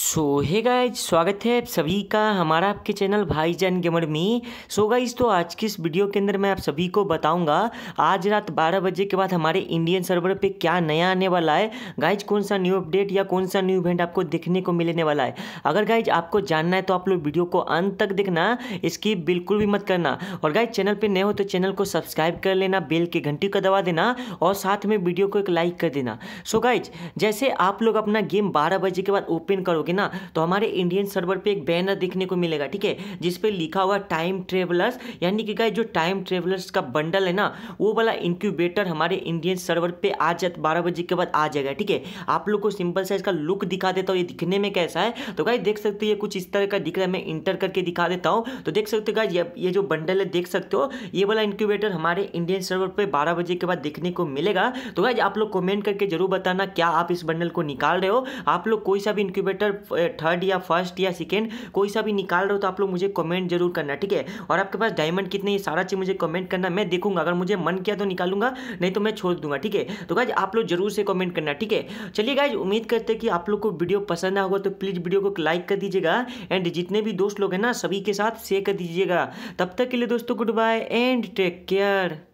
सो hey guys स्वागत है सभी का हमारा आपके चैनल भाईजान गेमर में सो गाइज तो आज की इस वीडियो के अंदर मैं आप सभी को बताऊंगा आज रात 12 बजे के बाद हमारे इंडियन सर्वर पे क्या नया आने वाला है गाइज कौन सा न्यू अपडेट या कौन सा न्यू इवेंट आपको देखने को मिलने वाला है अगर गाइज आपको जानना है तो आप लोग वीडियो को अंत तक देखना इसकी बिल्कुल भी मत करना और गाइज चैनल पर नए हो तो चैनल को सब्सक्राइब कर लेना बेल की घंटी का दबा देना और साथ में वीडियो को एक लाइक कर देना सो गाइज जैसे आप लोग अपना गेम बारह बजे के बाद ओपन करोगे करोगे ना तो हमारे इंडियन सर्वर पे एक बैनर देखने को मिलेगा ठीक है जिस पे लिखा हुआ टाइम ट्रेवलर्स यानी कि गाय जो टाइम ट्रेवलर्स का बंडल है ना वो वाला इंक्यूबेटर हमारे इंडियन सर्वर पर आ आज बारह बजे के बाद आ जाएगा ठीक है आप लोग को सिंपल सा इसका लुक दिखा देता हूँ ये दिखने में कैसा है तो गाय देख सकते हो ये कुछ इस तरह का दिख रहा है मैं इंटर करके दिखा देता हूँ तो देख सकते हो गाय ये जो बंडल है देख सकते हो ये वाला इंक्यूबेटर हमारे इंडियन सर्वर पर बारह बजे के बाद देखने को मिलेगा तो गाइज आप लोग कमेंट करके जरूर बताना क्या आप इस बंडल को निकाल रहे हो आप लोग कोई सा भी इंक्यूबेटर अगर थर्ड या फर्स्ट या सेकेंड कोई सा भी निकाल रहे हो तो आप लोग मुझे कमेंट जरूर करना ठीक है और आपके पास डायमंड कितने ये सारा चीज़ मुझे कमेंट करना मैं देखूंगा अगर मुझे मन किया तो निकालूंगा नहीं तो मैं छोड़ दूंगा ठीक है तो गाइज आप लोग जरूर से कमेंट करना ठीक है चलिए गाइज उम्मीद करते हैं कि आप लोग को वीडियो पसंद होगा तो प्लीज़ वीडियो को लाइक कर दीजिएगा एंड जितने भी दोस्त लोग हैं ना सभी के साथ शेयर कर दीजिएगा तब तक के लिए दोस्तों goodbye and take care